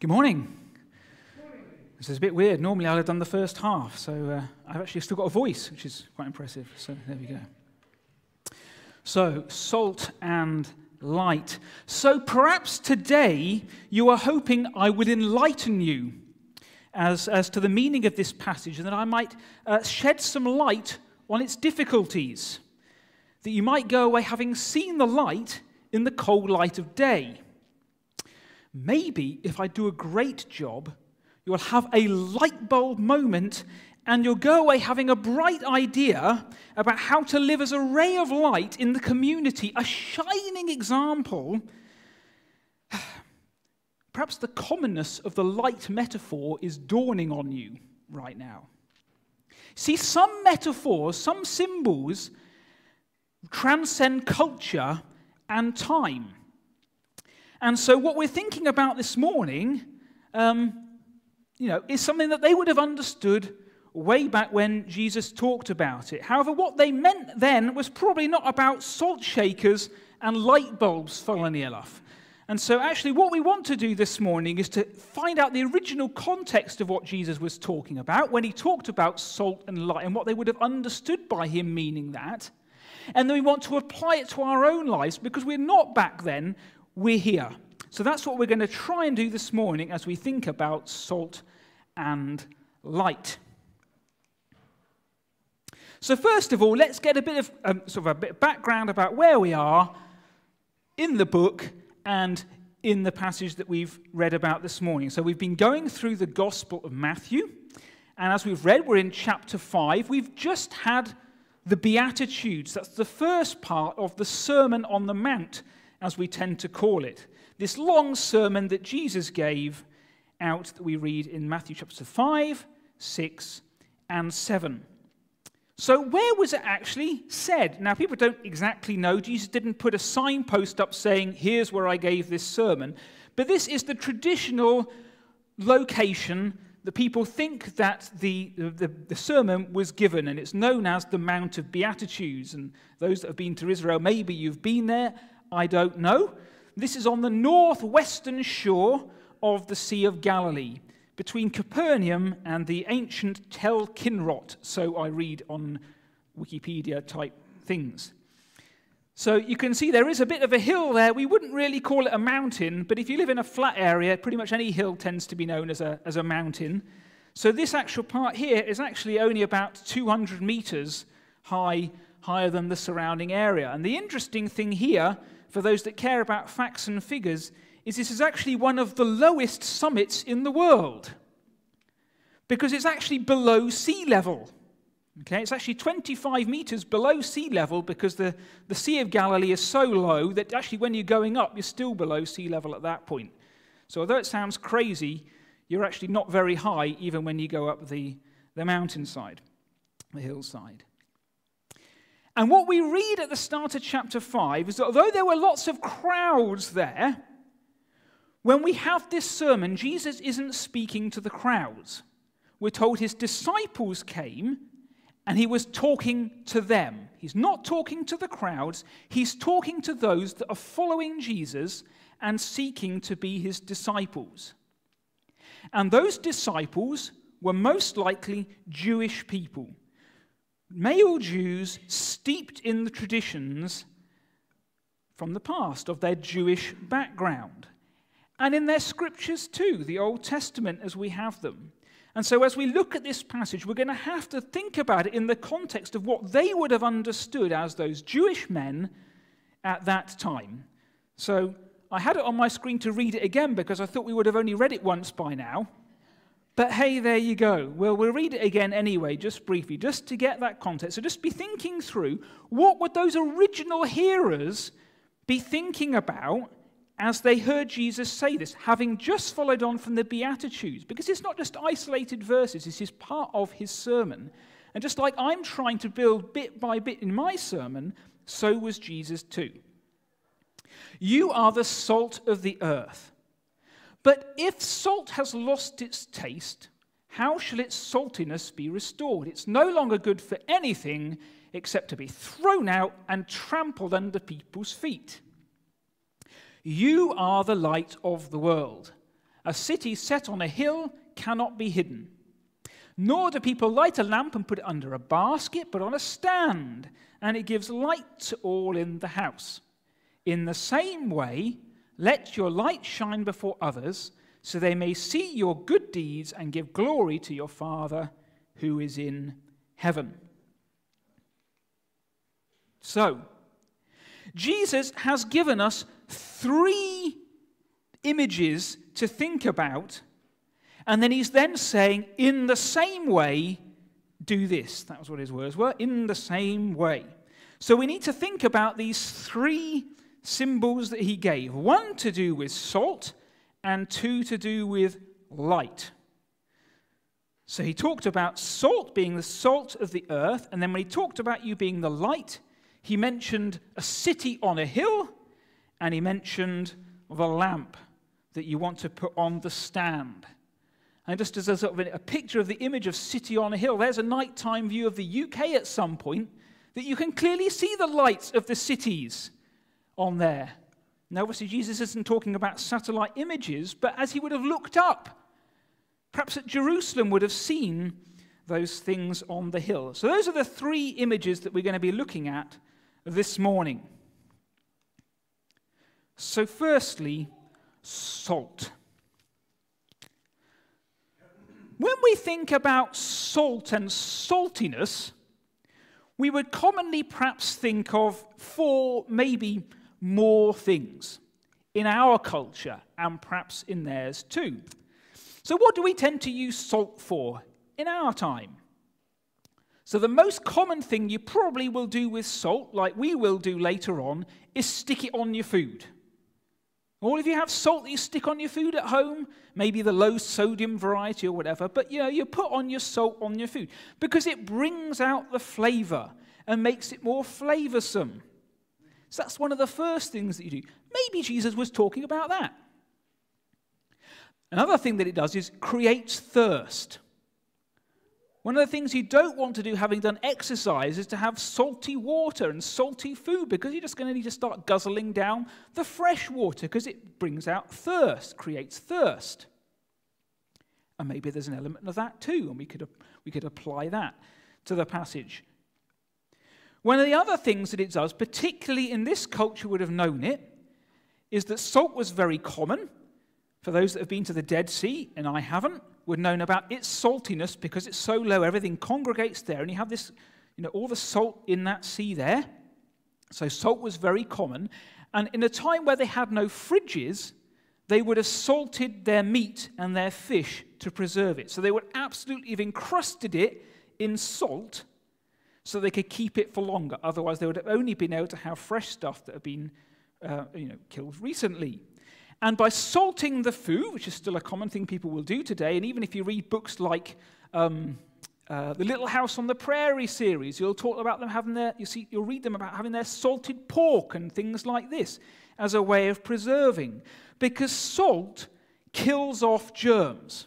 Good morning. morning. This is a bit weird. Normally, I'd have done the first half, so uh, I've actually still got a voice, which is quite impressive. So there we go. So, salt and light. So perhaps today you are hoping I would enlighten you as, as to the meaning of this passage and that I might uh, shed some light on its difficulties, that you might go away having seen the light in the cold light of day. Maybe if I do a great job, you will have a light bulb moment and you'll go away having a bright idea about how to live as a ray of light in the community, a shining example. Perhaps the commonness of the light metaphor is dawning on you right now. See, some metaphors, some symbols transcend culture and time. And so, what we're thinking about this morning, um, you know, is something that they would have understood way back when Jesus talked about it. However, what they meant then was probably not about salt shakers and light bulbs, funnily enough. And so, actually, what we want to do this morning is to find out the original context of what Jesus was talking about when he talked about salt and light and what they would have understood by him meaning that. And then we want to apply it to our own lives because we're not back then we're here. So that's what we're going to try and do this morning as we think about salt and light. So first of all, let's get a bit of um, sort of a bit of background about where we are in the book and in the passage that we've read about this morning. So we've been going through the Gospel of Matthew, and as we've read, we're in chapter 5. We've just had the Beatitudes. That's the first part of the Sermon on the Mount as we tend to call it. This long sermon that Jesus gave out that we read in Matthew chapter 5, 6, and 7. So, where was it actually said? Now, people don't exactly know. Jesus didn't put a signpost up saying, here's where I gave this sermon. But this is the traditional location that people think that the, the, the, sermon was given, and it's known as the Mount of Beatitudes. And those that have been to Israel, maybe you've been there. I don't know. This is on the northwestern shore of the Sea of Galilee, between Capernaum and the ancient Tel Kinrot, so I read on Wikipedia type things. So you can see there is a bit of a hill there. We wouldn't really call it a mountain, but if you live in a flat area, pretty much any hill tends to be known as a, as a mountain. So this actual part here is actually only about 200 meters high, higher than the surrounding area. And the interesting thing here for those that care about facts and figures is this is actually one of the lowest summits in the world because it's actually below sea level. Okay, it's actually 25 meters below sea level because the, the Sea of Galilee is so low that actually when you're going up, you're still below sea level at that point. So although it sounds crazy, you're actually not very high even when you go up the, the mountainside, the hillside. And what we read at the start of chapter 5 is that although there were lots of crowds there, when we have this sermon, Jesus isn't speaking to the crowds. We're told his disciples came and he was talking to them. He's not talking to the crowds, he's talking to those that are following Jesus and seeking to be his disciples. And those disciples were most likely Jewish people male Jews steeped in the traditions from the past of their Jewish background and in their scriptures too, the Old Testament as we have them. And so, as we look at this passage, we're going to have to think about it in the context of what they would have understood as those Jewish men at that time. So, I had it on my screen to read it again because I thought we would have only read it once by now. But hey, there you go. Well, we'll read it again anyway, just briefly, just to get that context. So just be thinking through what would those original hearers be thinking about as they heard Jesus say this, having just followed on from the Beatitudes, because it's not just isolated verses, this is part of his sermon. And just like I'm trying to build bit by bit in my sermon, so was Jesus too. You are the salt of the earth. But if salt has lost its taste, how shall its saltiness be restored? It's no longer good for anything except to be thrown out and trampled under people's feet. You are the light of the world. A city set on a hill cannot be hidden. Nor do people light a lamp and put it under a basket, but on a stand, and it gives light to all in the house. In the same way, let your light shine before others, so they may see your good deeds and give glory to your Father who is in heaven. So, Jesus has given us three images to think about, and then he's then saying, in the same way, do this. That was what his words were, in the same way. So we need to think about these three symbols that he gave one to do with salt, and two to do with light. So he talked about salt being the salt of the earth, and then when he talked about you being the light, he mentioned a city on a hill, and he mentioned the lamp that you want to put on the stand. And just as a sort of a picture of the image of city on a hill, there's a nighttime view of the UK at some point that you can clearly see the lights of the cities on there. Now, obviously, Jesus isn't talking about satellite images, but as he would have looked up, perhaps at Jerusalem would have seen those things on the hill. So, those are the three images that we're going to be looking at this morning. So, firstly, salt. When we think about salt and saltiness, we would commonly perhaps think of four, maybe more things in our culture and perhaps in theirs too. So, what do we tend to use salt for in our time? So, the most common thing you probably will do with salt, like we will do later on, is stick it on your food. All of you have salt that you stick on your food at home, maybe the low sodium variety or whatever, but you know, you put on your salt on your food because it brings out the flavor and makes it more flavorsome. So that's one of the first things that you do. Maybe Jesus was talking about that. Another thing that it does is creates thirst. One of the things you don't want to do having done exercise is to have salty water and salty food because you're just going to need to start guzzling down the fresh water because it brings out thirst, creates thirst. And maybe there's an element of that too, and we could, we could apply that to the passage. One of the other things that it does, particularly in this culture would have known it, is that salt was very common. For those that have been to the Dead Sea, and I haven't, would known about its saltiness because it's so low, everything congregates there, and you have this, you know, all the salt in that sea there. So salt was very common. And in a time where they had no fridges, they would have salted their meat and their fish to preserve it. So they would absolutely have encrusted it in salt so they could keep it for longer. Otherwise, they would have only been able to have fresh stuff that had been uh, you know, killed recently. And by salting the food, which is still a common thing people will do today, and even if you read books like um, uh, the Little House on the Prairie series, you'll talk about them having their, you see, you'll read them about having their salted pork and things like this as a way of preserving, because salt kills off germs.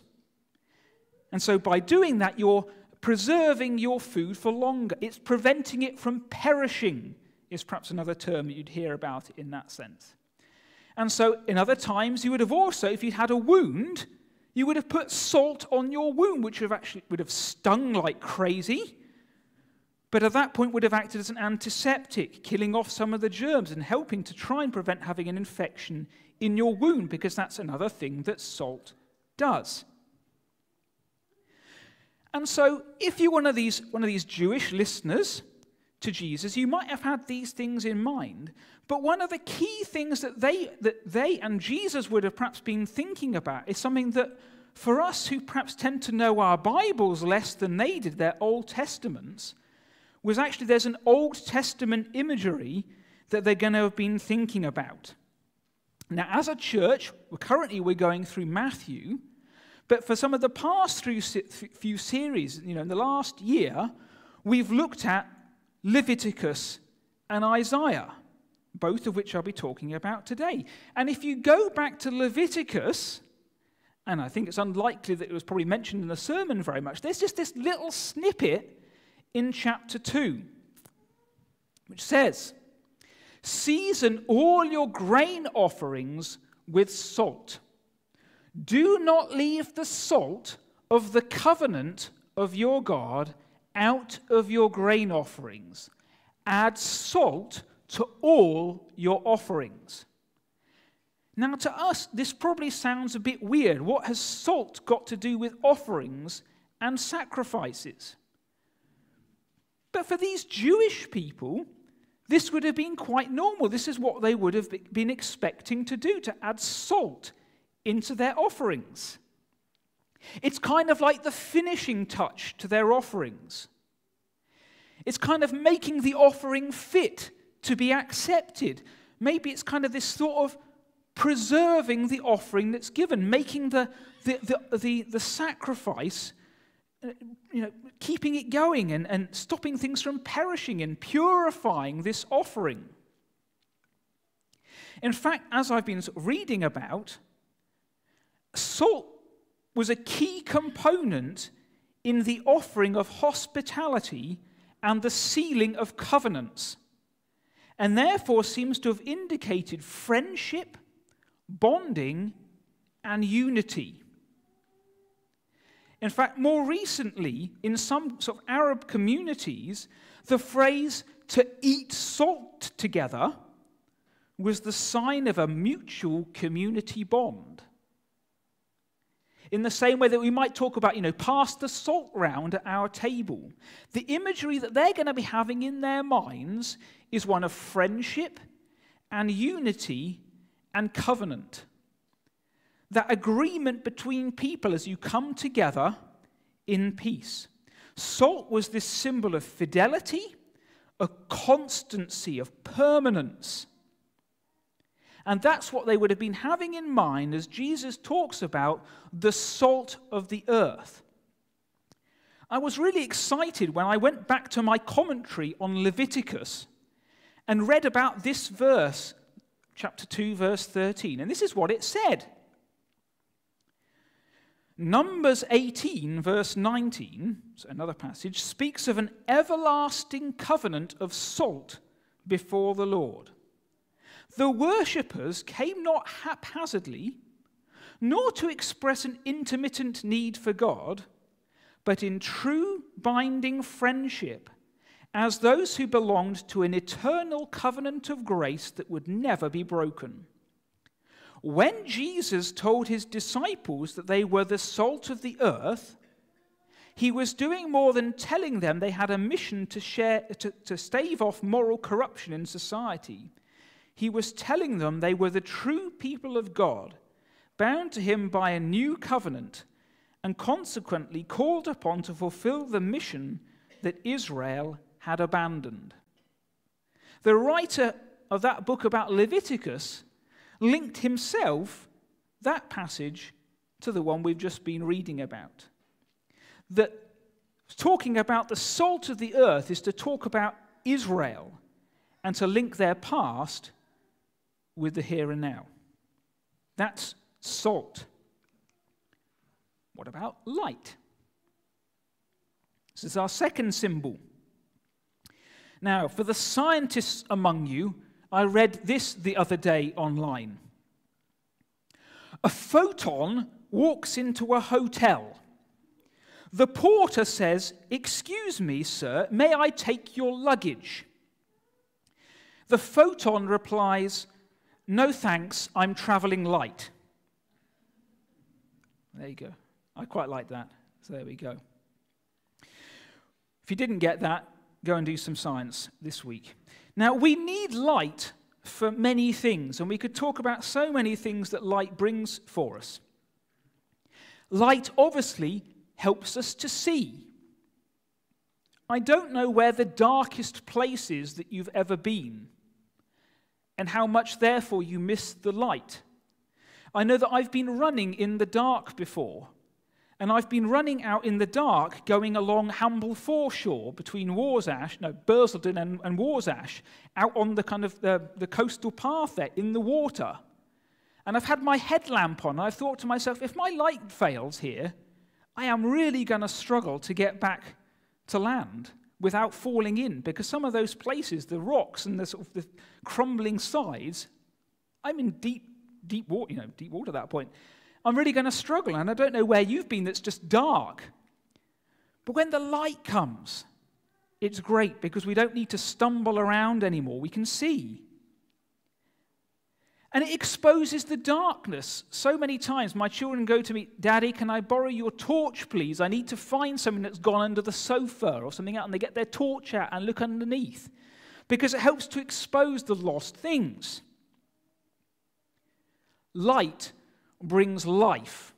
And so by doing that, you're preserving your food for longer. It's preventing it from perishing, is perhaps another term that you'd hear about in that sense. And so, in other times, you would have also, if you'd had a wound, you would have put salt on your wound, which would have actually would have stung like crazy, but at that point would have acted as an antiseptic, killing off some of the germs and helping to try and prevent having an infection in your wound, because that's another thing that salt does. And so, if you're one of these, one of these Jewish listeners to Jesus, you might have had these things in mind. But one of the key things that they, that they and Jesus would have perhaps been thinking about is something that for us who perhaps tend to know our Bibles less than they did, their Old Testaments, was actually there's an Old Testament imagery that they're going to have been thinking about. Now, as a church, currently we're going through Matthew, but for some of the past few series, you know, in the last year, we've looked at Leviticus and Isaiah, both of which I'll be talking about today. And if you go back to Leviticus, and I think it's unlikely that it was probably mentioned in the sermon very much, there's just this little snippet in chapter 2, which says, Season all your grain offerings with salt. Do not leave the salt of the covenant of your God out of your grain offerings. Add salt to all your offerings. Now, to us, this probably sounds a bit weird. What has salt got to do with offerings and sacrifices? But for these Jewish people, this would have been quite normal. This is what they would have been expecting to do to add salt into their offerings. It's kind of like the finishing touch to their offerings. It's kind of making the offering fit to be accepted. Maybe it's kind of this sort of preserving the offering that's given, making the, the, the, the, the sacrifice, uh, you know, keeping it going and, and stopping things from perishing and purifying this offering. In fact, as I've been reading about, salt was a key component in the offering of hospitality and the sealing of covenants, and therefore seems to have indicated friendship, bonding, and unity. In fact, more recently, in some sort of Arab communities, the phrase to eat salt together was the sign of a mutual community bond. In the same way that we might talk about, you know, pass the salt round at our table. The imagery that they're going to be having in their minds is one of friendship and unity and covenant. That agreement between people as you come together in peace. Salt was this symbol of fidelity, a constancy, of permanence, and that's what they would have been having in mind as Jesus talks about the salt of the earth. I was really excited when I went back to my commentary on Leviticus and read about this verse, chapter 2, verse 13. And this is what it said Numbers 18, verse 19, another passage, speaks of an everlasting covenant of salt before the Lord. The worshippers came not haphazardly, nor to express an intermittent need for God, but in true binding friendship, as those who belonged to an eternal covenant of grace that would never be broken. When Jesus told his disciples that they were the salt of the earth, he was doing more than telling them they had a mission to, share, to, to stave off moral corruption in society he was telling them they were the true people of God, bound to him by a new covenant, and consequently called upon to fulfill the mission that Israel had abandoned. The writer of that book about Leviticus linked himself, that passage, to the one we've just been reading about. That talking about the salt of the earth is to talk about Israel and to link their past with the here and now. That's salt. What about light? This is our second symbol. Now, for the scientists among you, I read this the other day online. A photon walks into a hotel. The porter says, Excuse me, sir, may I take your luggage? The photon replies, no thanks, I'm traveling light. There you go. I quite like that. So there we go. If you didn't get that, go and do some science this week. Now, we need light for many things, and we could talk about so many things that light brings for us. Light obviously helps us to see. I don't know where the darkest place is that you've ever been and how much therefore you miss the light. I know that I've been running in the dark before, and I've been running out in the dark going along Humble foreshore between Warsash, no, Burselden and, and Warsash, out on the kind of the, the coastal path there in the water. And I've had my headlamp on. I've thought to myself, if my light fails here, I am really going to struggle to get back to land without falling in, because some of those places, the rocks and the, sort of the crumbling sides, I'm in deep, deep water, you know, deep water at that point. I'm really going to struggle, and I don't know where you've been that's just dark. But when the light comes, it's great because we don't need to stumble around anymore. We can see. And it exposes the darkness. So many times my children go to me, Daddy, can I borrow your torch, please? I need to find something that's gone under the sofa or something out. And they get their torch out and look underneath because it helps to expose the lost things. Light brings life.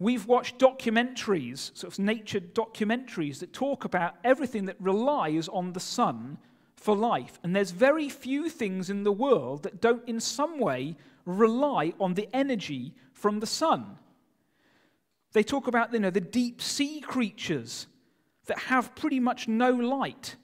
We've watched documentaries, sort of nature documentaries, that talk about everything that relies on the sun for life. And there's very few things in the world that don't, in some way, rely on the energy from the sun. They talk about you know, the deep sea creatures that have pretty much no light.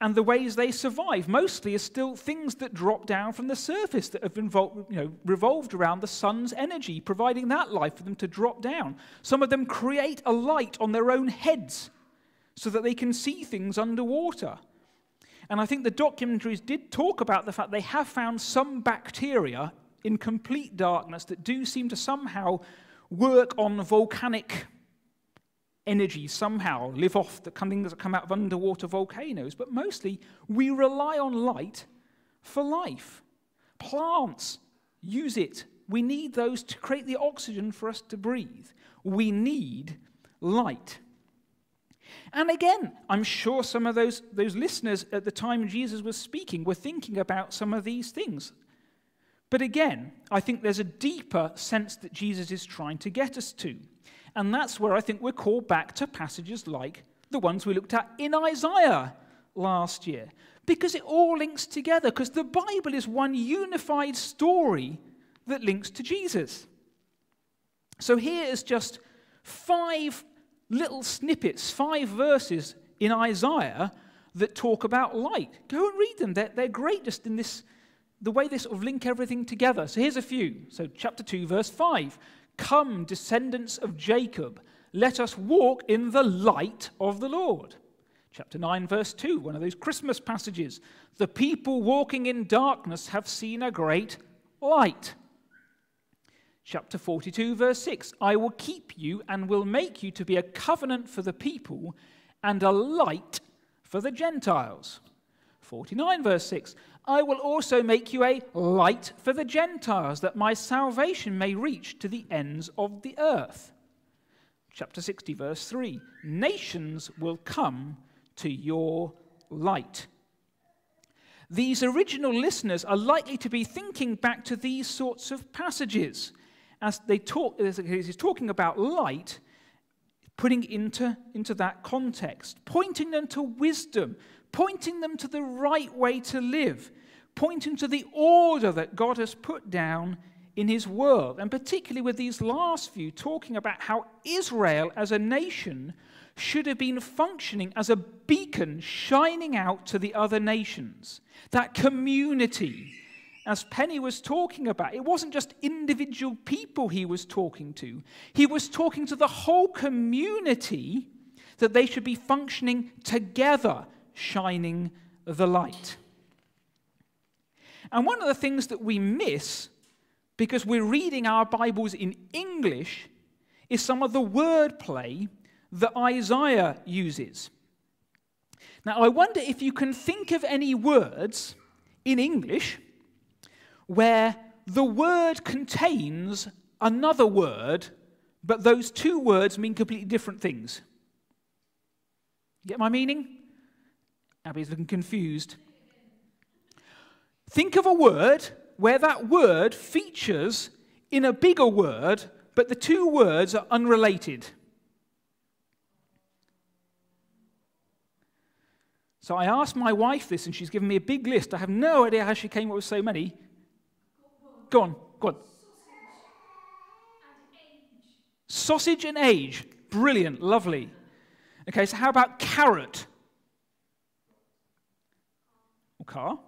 And the ways they survive mostly are still things that drop down from the surface that have involved, you know, revolved around the sun's energy, providing that light for them to drop down. Some of them create a light on their own heads so that they can see things underwater. And I think the documentaries did talk about the fact they have found some bacteria in complete darkness that do seem to somehow work on volcanic energy somehow, live off the things that come out of underwater volcanoes. But mostly, we rely on light for life. Plants use it. We need those to create the oxygen for us to breathe. We need light. And again, I'm sure some of those, those listeners at the time Jesus was speaking were thinking about some of these things. But again, I think there's a deeper sense that Jesus is trying to get us to. And that's where I think we're called back to passages like the ones we looked at in Isaiah last year. Because it all links together, because the Bible is one unified story that links to Jesus. So here is just five little snippets, five verses in Isaiah that talk about light. Go and read them. They're, they're great just in this, the way they sort of link everything together. So here's a few. So, chapter 2, verse 5 Come, descendants of Jacob, let us walk in the light of the Lord. Chapter 9, verse 2, one of those Christmas passages. The people walking in darkness have seen a great light chapter 42, verse 6 I will keep you and will make you to be a covenant for the people and a light for the Gentiles. 49, verse 6 I will also make you a light for the Gentiles, that my salvation may reach to the ends of the earth. Chapter 60, verse 3 Nations will come to your light. These original listeners are likely to be thinking back to these sorts of passages as they talk, as he's talking about light, putting into, into that context, pointing them to wisdom, pointing them to the right way to live, pointing to the order that God has put down in his world. And particularly with these last few, talking about how Israel as a nation should have been functioning as a beacon shining out to the other nations, that community as Penny was talking about, it wasn't just individual people he was talking to, he was talking to the whole community that they should be functioning together, shining the light. And one of the things that we miss because we're reading our Bibles in English is some of the wordplay that Isaiah uses. Now, I wonder if you can think of any words in English where the word contains another word, but those two words mean completely different things. Get my meaning? Abby's looking confused. Think of a word where that word features in a bigger word, but the two words are unrelated. So I asked my wife this, and she's given me a big list. I have no idea how she came up with so many. Go on, go on. Sausage and age. Brilliant, lovely. Okay, so how about carrot? Or car?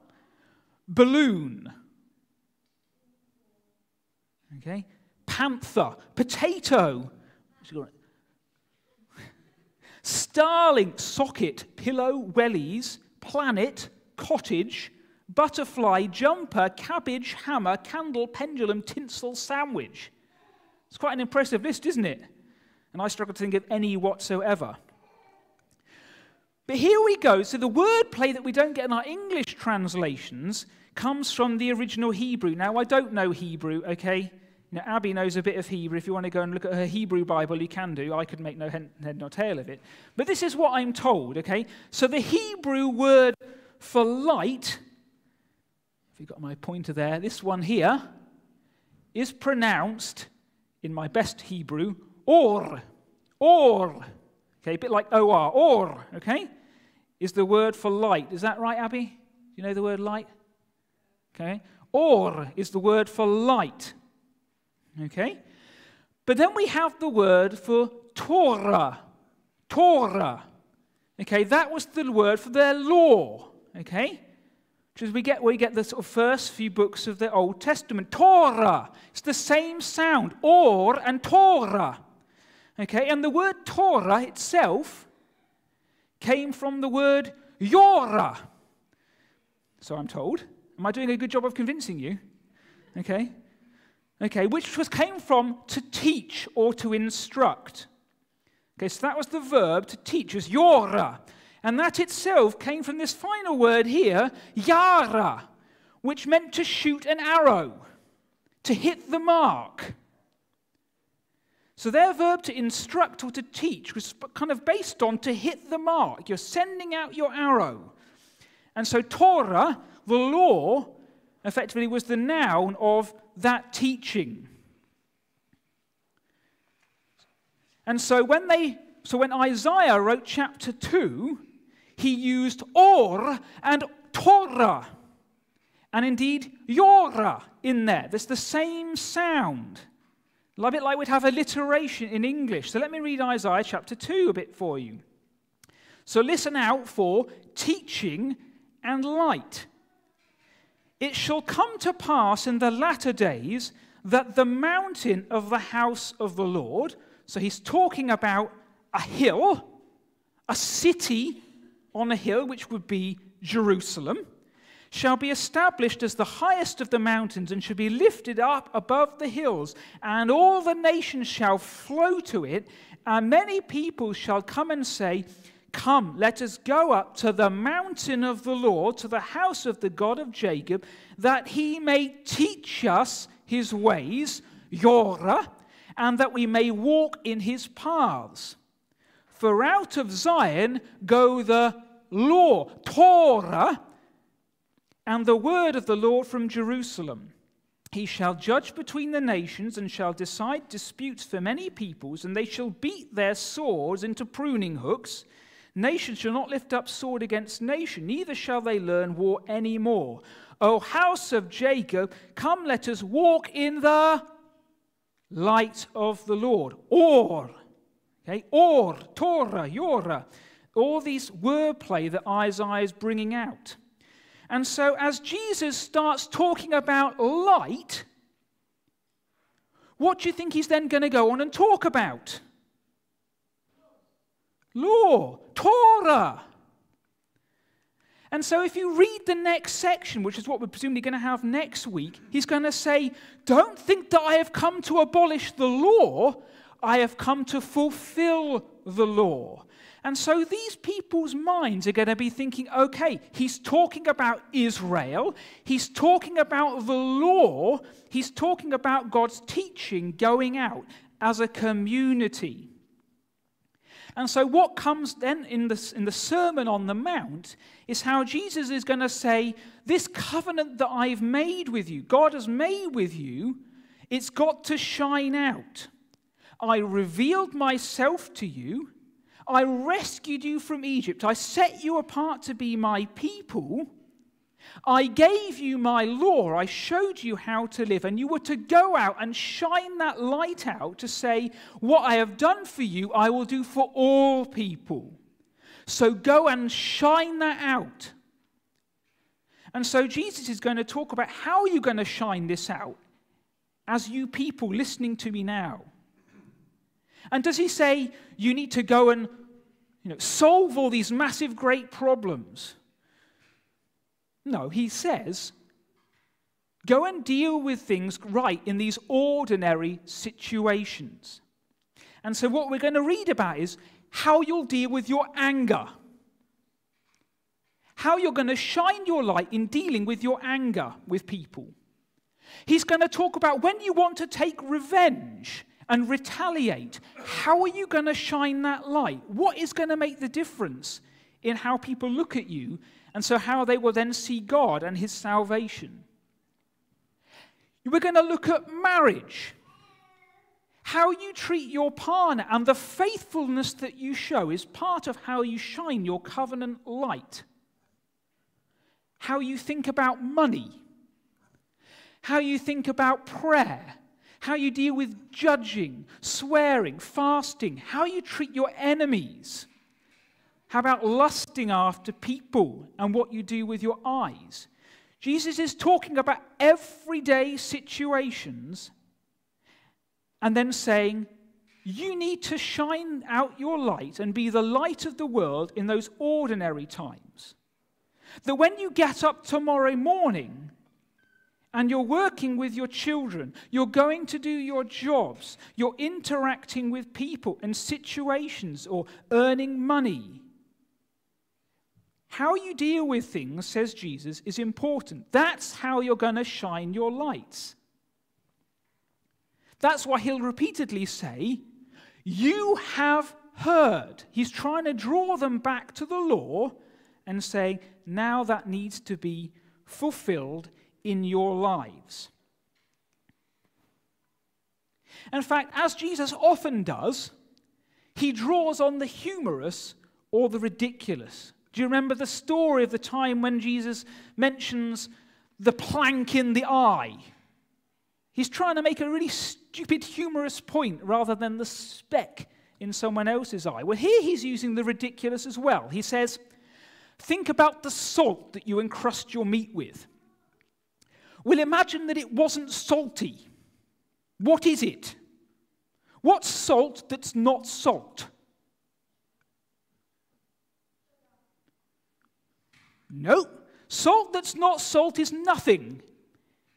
Balloon. Okay, panther. Potato. Starlink, socket, pillow, wellies, planet, cottage, butterfly, jumper, cabbage, hammer, candle, pendulum, tinsel, sandwich. It's quite an impressive list, isn't it? And I struggle to think of any whatsoever. But here we go. So the word play that we don't get in our English translations comes from the original Hebrew. Now, I don't know Hebrew, okay? Now, Abby knows a bit of Hebrew. If you want to go and look at her Hebrew Bible, you can do. I could make no head nor tail of it. But this is what I'm told, okay? So the Hebrew word for light if you've got my pointer there, this one here is pronounced in my best Hebrew, or, or, okay, a bit like or, or, okay, is the word for light. Is that right, Abby? Do you know the word light? Okay, or is the word for light. Okay, but then we have the word for Torah, Torah. Okay, that was the word for their law. Okay, which is we get we get the sort of first few books of the Old Testament. Torah. It's the same sound. Or and Torah. Okay, and the word Torah itself came from the word Yorah. So I'm told. Am I doing a good job of convincing you? Okay. Okay, which was came from to teach or to instruct. Okay, so that was the verb to teach us, Yorah. And that itself came from this final word here, yara, which meant to shoot an arrow, to hit the mark. So their verb to instruct or to teach was kind of based on to hit the mark. You're sending out your arrow. And so Torah, the law, effectively was the noun of that teaching. And so when they so when Isaiah wrote chapter 2, he used or and Torah, and indeed Yorah in there. There's the same sound. A bit like we'd have alliteration in English. So let me read Isaiah chapter 2 a bit for you. So listen out for teaching and light. It shall come to pass in the latter days that the mountain of the house of the Lord, so he's talking about a hill, a city on a hill, which would be Jerusalem, shall be established as the highest of the mountains and shall be lifted up above the hills, and all the nations shall flow to it, and many people shall come and say, Come, let us go up to the mountain of the Lord, to the house of the God of Jacob, that he may teach us his ways, Yorah, and that we may walk in his paths. For out of Zion go the law, Torah, and the word of the Lord from Jerusalem. He shall judge between the nations and shall decide disputes for many peoples, and they shall beat their swords into pruning hooks. Nation shall not lift up sword against nation, neither shall they learn war any more. O house of Jacob, come let us walk in the light of the Lord. Or, okay, or, Torah, Yorah all these wordplay that Isaiah is bringing out. And so, as Jesus starts talking about light, what do you think he's then going to go on and talk about? Law, Torah. And so, if you read the next section, which is what we're presumably going to have next week, he's going to say, Don't think that I have come to abolish the law, I have come to fulfill the law. And so these people's minds are going to be thinking, okay, he's talking about Israel, he's talking about the law, he's talking about God's teaching going out as a community. And so, what comes then in the, in the Sermon on the Mount is how Jesus is going to say, This covenant that I've made with you, God has made with you, it's got to shine out. I revealed myself to you I rescued you from Egypt. I set you apart to be my people. I gave you my law. I showed you how to live. And you were to go out and shine that light out to say, What I have done for you, I will do for all people. So go and shine that out. And so Jesus is going to talk about how you're going to shine this out as you people listening to me now. And does he say you need to go and you know, solve all these massive, great problems? No, he says go and deal with things right in these ordinary situations. And so, what we're going to read about is how you'll deal with your anger, how you're going to shine your light in dealing with your anger with people. He's going to talk about when you want to take revenge, and retaliate. How are you going to shine that light? What is going to make the difference in how people look at you and so how they will then see God and his salvation? We're going to look at marriage. How you treat your partner and the faithfulness that you show is part of how you shine your covenant light. How you think about money. How you think about prayer how you deal with judging, swearing, fasting, how you treat your enemies. How about lusting after people and what you do with your eyes? Jesus is talking about everyday situations and then saying, You need to shine out your light and be the light of the world in those ordinary times. That when you get up tomorrow morning, and you're working with your children, you're going to do your jobs, you're interacting with people and situations or earning money. How you deal with things, says Jesus, is important. That's how you're going to shine your lights. That's why he'll repeatedly say, You have heard. He's trying to draw them back to the law and say, Now that needs to be fulfilled in your lives. In fact, as Jesus often does, he draws on the humorous or the ridiculous. Do you remember the story of the time when Jesus mentions the plank in the eye? He's trying to make a really stupid, humorous point rather than the speck in someone else's eye. Well, here he's using the ridiculous as well. He says, Think about the salt that you encrust your meat with. Well, imagine that it wasn't salty. What is it? What's salt that's not salt? No, Salt that's not salt is nothing.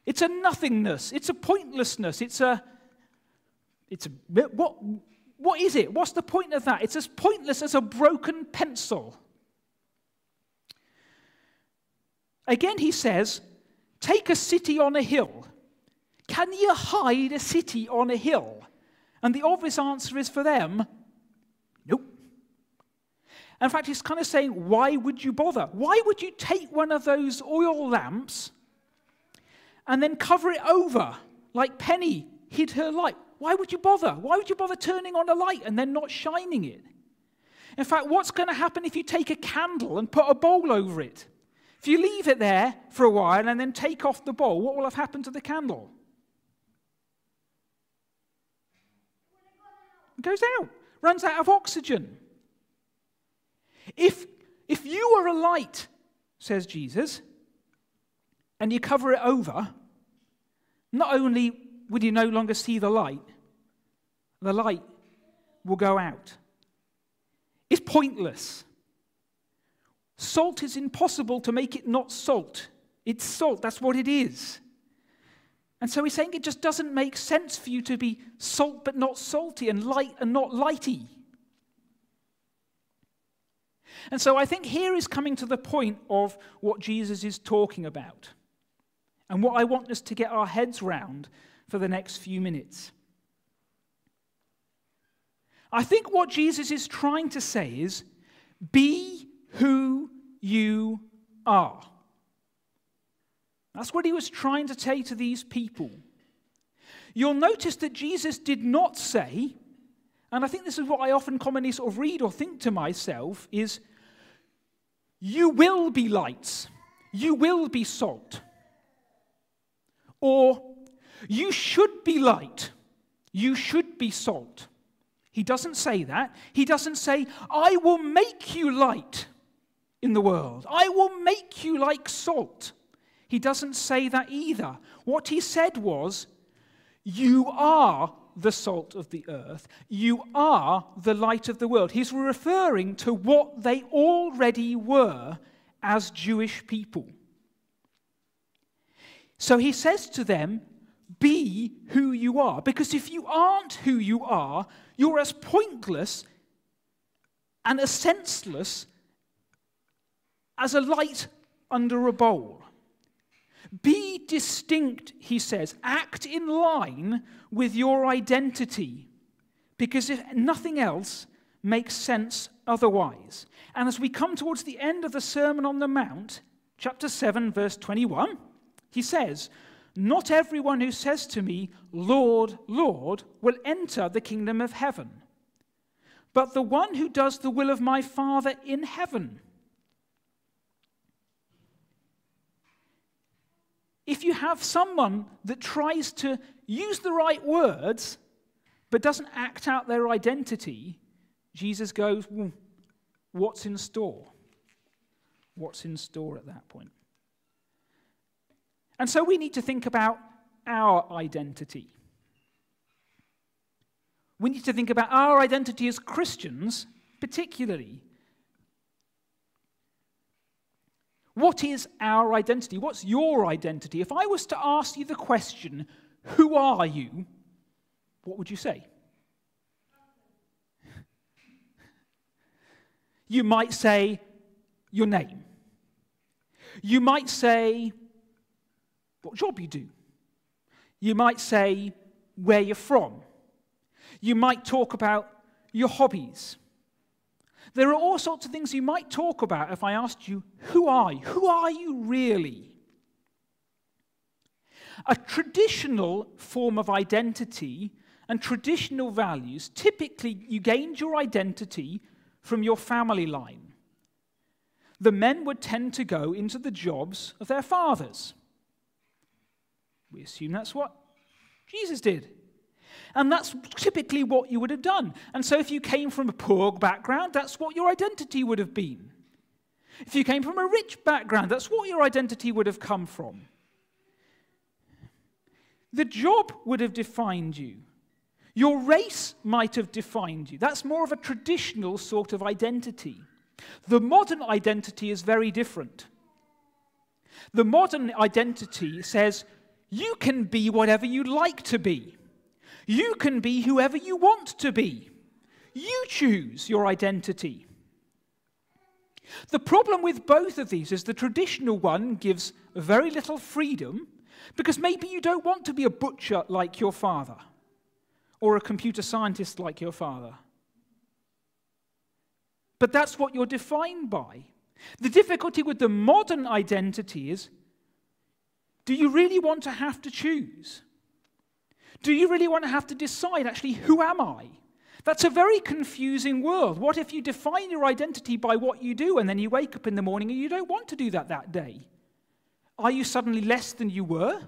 It's a nothingness. It's a pointlessness. It's a. It's a. What, what is it? What's the point of that? It's as pointless as a broken pencil. Again, he says, Take a city on a hill. Can you hide a city on a hill? And the obvious answer is for them, nope. In fact, it's kind of saying, why would you bother? Why would you take one of those oil lamps and then cover it over like Penny hid her light? Why would you bother? Why would you bother turning on a light and then not shining it? In fact, what's going to happen if you take a candle and put a bowl over it? If you leave it there for a while and then take off the bowl, what will have happened to the candle? It goes out, runs out of oxygen. If, if you are a light, says Jesus, and you cover it over, not only would you no longer see the light, the light will go out. It's pointless. Salt is impossible to make it not salt. It's salt, that's what it is. And so he's saying it just doesn't make sense for you to be salt but not salty and light and not lighty. And so I think here is coming to the point of what Jesus is talking about and what I want us to get our heads round for the next few minutes. I think what Jesus is trying to say is be who you are. That's what he was trying to say to these people. You'll notice that Jesus did not say, and I think this is what I often commonly sort of read or think to myself, is you will be lights, you will be salt, or you should be light, you should be salt. He doesn't say that. He doesn't say, I will make you light in the world. I will make you like salt. He doesn't say that either. What he said was, You are the salt of the earth, you are the light of the world. He's referring to what they already were as Jewish people. So he says to them, Be who you are. Because if you aren't who you are, you're as pointless and as senseless as a light under a bowl. Be distinct, he says. Act in line with your identity, because if nothing else makes sense otherwise. And as we come towards the end of the Sermon on the Mount, chapter 7, verse 21, he says, Not everyone who says to me, Lord, Lord, will enter the kingdom of heaven, but the one who does the will of my Father in heaven. if you have someone that tries to use the right words but doesn't act out their identity, Jesus goes, hmm, What's in store? What's in store at that point? And so we need to think about our identity. We need to think about our identity as Christians, particularly What is our identity? What's your identity? If I was to ask you the question, Who are you? what would you say? You might say your name. You might say what job you do. You might say where you're from. You might talk about your hobbies. There are all sorts of things you might talk about if I asked you, Who are you? Who are you really? A traditional form of identity and traditional values, typically you gained your identity from your family line. The men would tend to go into the jobs of their fathers. We assume that's what Jesus did. And that's typically what you would have done. And so if you came from a poor background, that's what your identity would have been. If you came from a rich background, that's what your identity would have come from. The job would have defined you. Your race might have defined you. That's more of a traditional sort of identity. The modern identity is very different. The modern identity says you can be whatever you like to be. You can be whoever you want to be. You choose your identity. The problem with both of these is the traditional one gives very little freedom because maybe you don't want to be a butcher like your father or a computer scientist like your father. But that's what you're defined by. The difficulty with the modern identity is do you really want to have to choose? Do you really want to have to decide, actually, who am I? That's a very confusing world. What if you define your identity by what you do and then you wake up in the morning and you don't want to do that that day? Are you suddenly less than you were?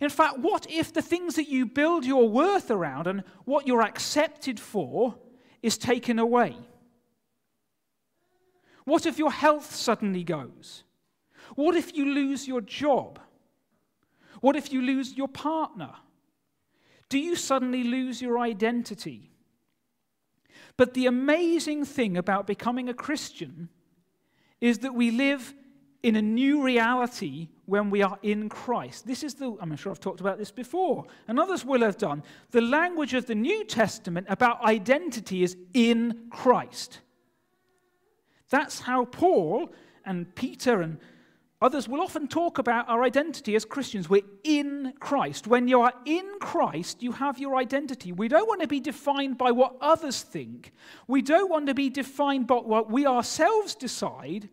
In fact, what if the things that you build your worth around and what you're accepted for is taken away? What if your health suddenly goes? What if you lose your job? What if you lose your partner? Do you suddenly lose your identity? But the amazing thing about becoming a Christian is that we live in a new reality when we are in Christ. This is the, I'm sure I've talked about this before, and others will have done. The language of the New Testament about identity is in Christ. That's how Paul and Peter and Others will often talk about our identity as Christians. We're in Christ. When you are in Christ, you have your identity. We don't want to be defined by what others think. We don't want to be defined by what we ourselves decide.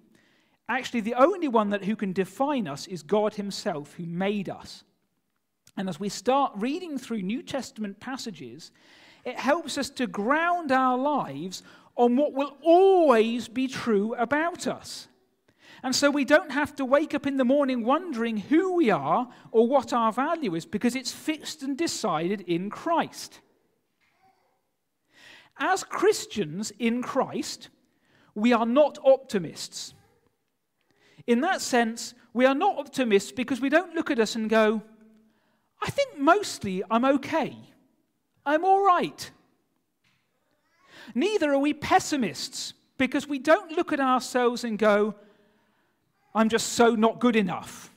Actually, the only one that who can define us is God himself who made us. And as we start reading through New Testament passages, it helps us to ground our lives on what will always be true about us. And so we don't have to wake up in the morning wondering who we are or what our value is because it's fixed and decided in Christ. As Christians in Christ, we are not optimists. In that sense, we are not optimists because we don't look at us and go, I think mostly I'm okay. I'm all right. Neither are we pessimists because we don't look at ourselves and go, I'm just so not good enough.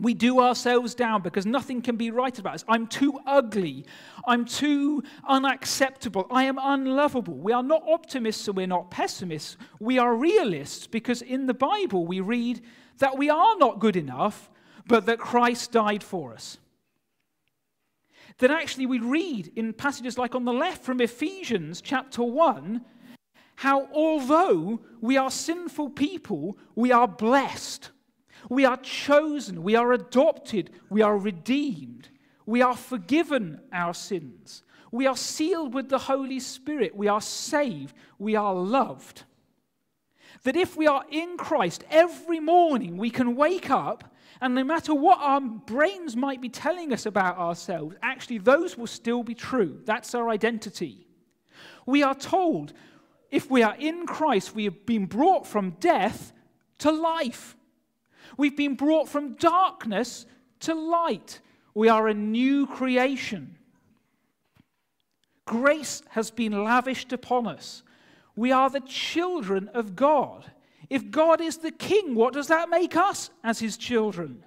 We do ourselves down because nothing can be right about us. I'm too ugly. I'm too unacceptable. I am unlovable. We are not optimists and we're not pessimists. We are realists because in the Bible we read that we are not good enough, but that Christ died for us. That actually we read in passages like on the left from Ephesians chapter 1 how although we are sinful people, we are blessed. We are chosen. We are adopted. We are redeemed. We are forgiven our sins. We are sealed with the Holy Spirit. We are saved. We are loved. That if we are in Christ, every morning we can wake up, and no matter what our brains might be telling us about ourselves, actually, those will still be true. That's our identity. We are told if we are in Christ, we have been brought from death to life. We've been brought from darkness to light. We are a new creation. Grace has been lavished upon us. We are the children of God. If God is the king, what does that make us as his children?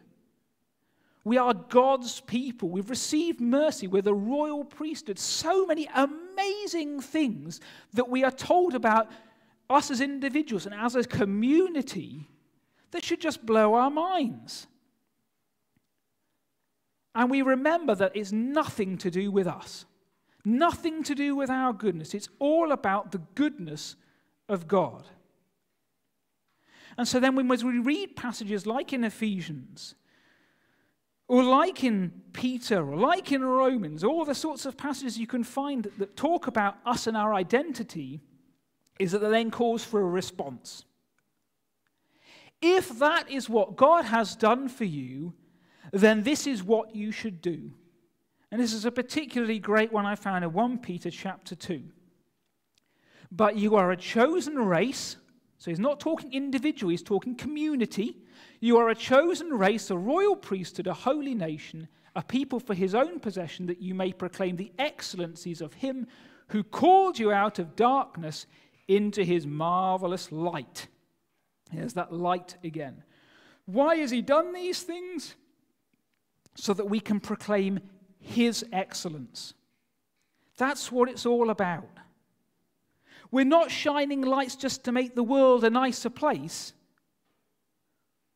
We are God's people. We've received mercy. We're the royal priesthood. So many amazing things that we are told about us as individuals and as a community that should just blow our minds. And we remember that it's nothing to do with us, nothing to do with our goodness. It's all about the goodness of God. And so then, when we read passages like in Ephesians, or like in Peter, or like in Romans, all the sorts of passages you can find that talk about us and our identity is that they then calls for a response. If that is what God has done for you, then this is what you should do. And this is a particularly great one I found in 1 Peter chapter 2. But you are a chosen race, so he's not talking individual, he's talking community you are a chosen race, a royal priesthood, a holy nation, a people for his own possession, that you may proclaim the excellencies of him who called you out of darkness into his marvelous light. There's that light again. Why has he done these things? So that we can proclaim his excellence. That's what it's all about. We're not shining lights just to make the world a nicer place.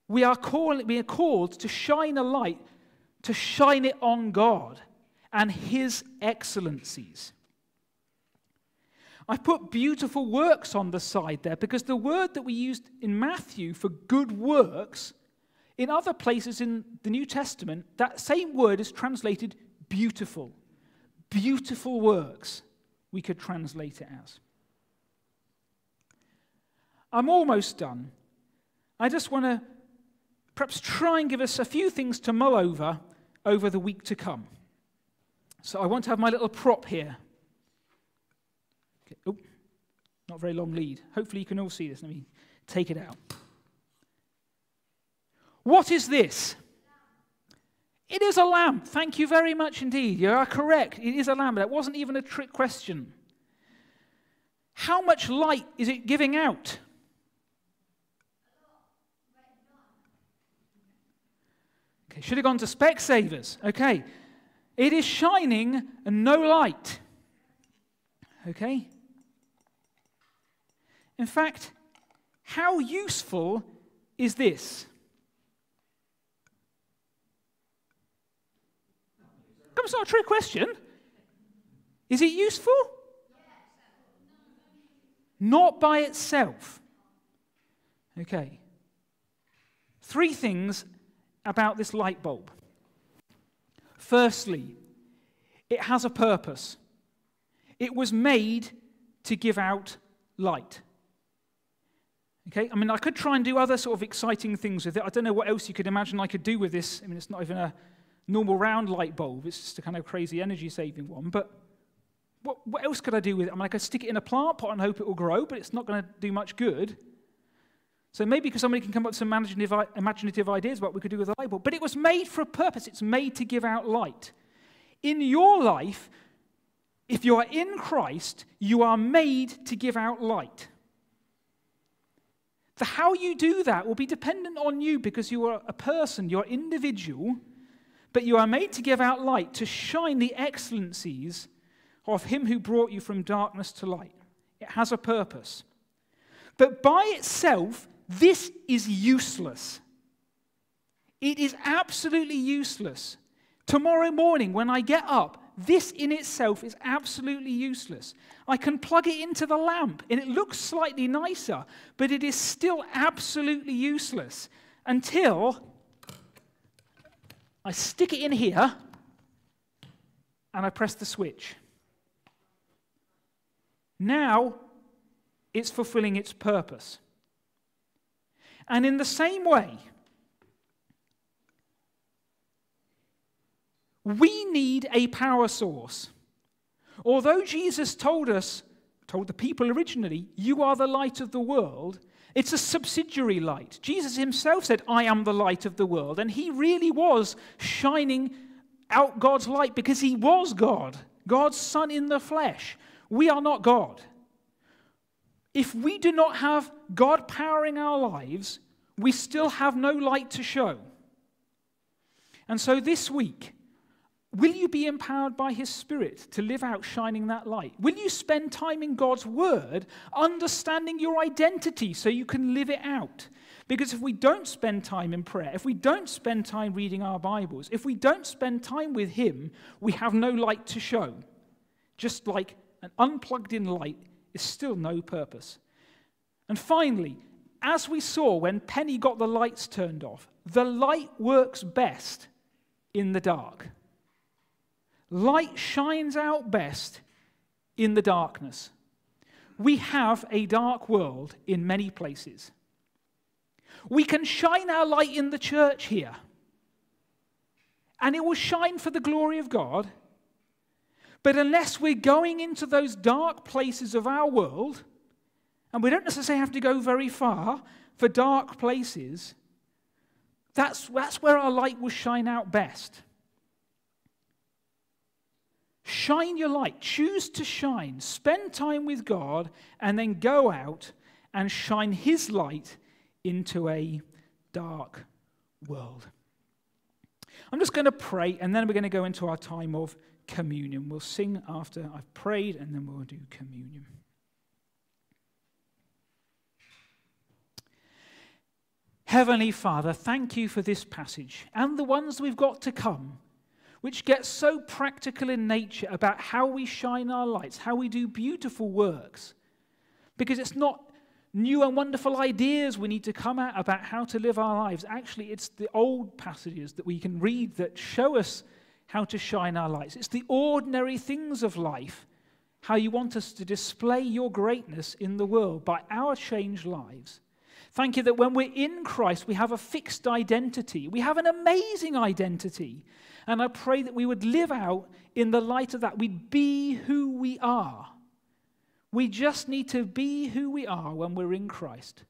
We are, call, we are called to shine a light, to shine it on God and His excellencies. I put beautiful works on the side there because the word that we used in Matthew for good works, in other places in the New Testament, that same word is translated beautiful. Beautiful works, we could translate it as. I'm almost done. I just want to perhaps try and give us a few things to mull over over the week to come. So I want to have my little prop here. Okay. Oh, not very long lead. Hopefully you can all see this. Let me take it out. What is this? It is a lamp. Thank you very much indeed. You are correct. It is a lamp. That wasn't even a trick question. How much light is it giving out? It should have gone to Specsavers. Okay. It is shining and no light. Okay? In fact, how useful is this? That's not a trick question. Is it useful? Not by itself. Okay. Three things about this light bulb. Firstly, it has a purpose. It was made to give out light. Okay, I mean, I could try and do other sort of exciting things with it. I don't know what else you could imagine I could do with this. I mean, it's not even a normal round light bulb, it's just a kind of crazy energy saving one. But what, what else could I do with it? I mean, I could stick it in a plant pot and hope it will grow, but it's not going to do much good. So maybe because somebody can come up with some imaginative ideas about what we could do with a light bulb. But it was made for a purpose. It's made to give out light. In your life, if you are in Christ, you are made to give out light. The how you do that will be dependent on you because you are a person, you're individual, but you are made to give out light, to shine the excellencies of him who brought you from darkness to light. It has a purpose. But by itself, this is useless. It is absolutely useless. Tomorrow morning, when I get up, this in itself is absolutely useless. I can plug it into the lamp and it looks slightly nicer, but it is still absolutely useless until I stick it in here and I press the switch. Now it's fulfilling its purpose. And in the same way, we need a power source. Although Jesus told us, told the people originally, you are the light of the world, it's a subsidiary light. Jesus himself said, I am the light of the world. And he really was shining out God's light because he was God, God's Son in the flesh. We are not God. If we do not have God powering our lives, we still have no light to show. And so this week, will you be empowered by His Spirit to live out shining that light? Will you spend time in God's Word understanding your identity so you can live it out? Because if we don't spend time in prayer, if we don't spend time reading our Bibles, if we don't spend time with Him, we have no light to show. Just like an unplugged in light is still no purpose. And finally, as we saw when Penny got the lights turned off, the light works best in the dark. Light shines out best in the darkness. We have a dark world in many places. We can shine our light in the church here, and it will shine for the glory of God but unless we're going into those dark places of our world, and we don't necessarily have to go very far for dark places, that's, that's where our light will shine out best. Shine your light. Choose to shine. Spend time with God and then go out and shine His light into a dark world. I'm just going to pray and then we're going to go into our time of communion. We'll sing after I've prayed, and then we'll do communion. Heavenly Father, thank you for this passage and the ones we've got to come, which get so practical in nature about how we shine our lights, how we do beautiful works. Because it's not new and wonderful ideas we need to come at about how to live our lives. Actually, it's the old passages that we can read that show us how to shine our lights. It's the ordinary things of life, how you want us to display your greatness in the world by our changed lives. Thank you that when we're in Christ, we have a fixed identity. We have an amazing identity. And I pray that we would live out in the light of that. We'd be who we are. We just need to be who we are when we're in Christ.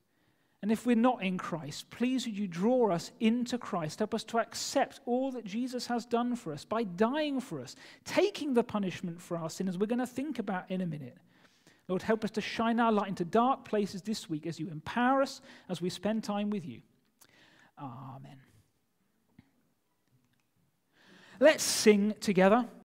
And if we're not in Christ, please would you draw us into Christ. Help us to accept all that Jesus has done for us by dying for us, taking the punishment for our sin, as we're going to think about in a minute. Lord, help us to shine our light into dark places this week as you empower us as we spend time with you. Amen. Let's sing together.